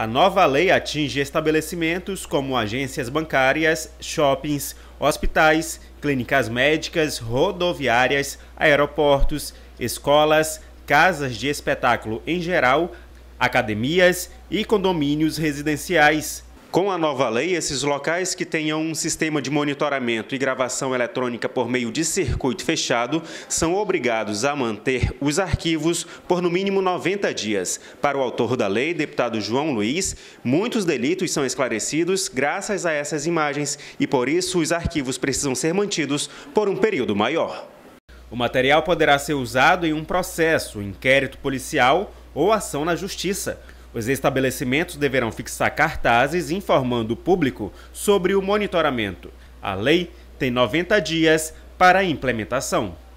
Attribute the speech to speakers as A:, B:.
A: A nova lei atinge estabelecimentos como agências bancárias, shoppings, hospitais, clínicas médicas, rodoviárias, aeroportos, escolas, casas de espetáculo em geral, academias e condomínios residenciais. Com a nova lei, esses locais que tenham um sistema de monitoramento e gravação eletrônica por meio de circuito fechado são obrigados a manter os arquivos por no mínimo 90 dias. Para o autor da lei, deputado João Luiz, muitos delitos são esclarecidos graças a essas imagens e por isso os arquivos precisam ser mantidos por um período maior. O material poderá ser usado em um processo, inquérito policial ou ação na justiça. Os estabelecimentos deverão fixar cartazes informando o público sobre o monitoramento. A lei tem 90 dias para implementação.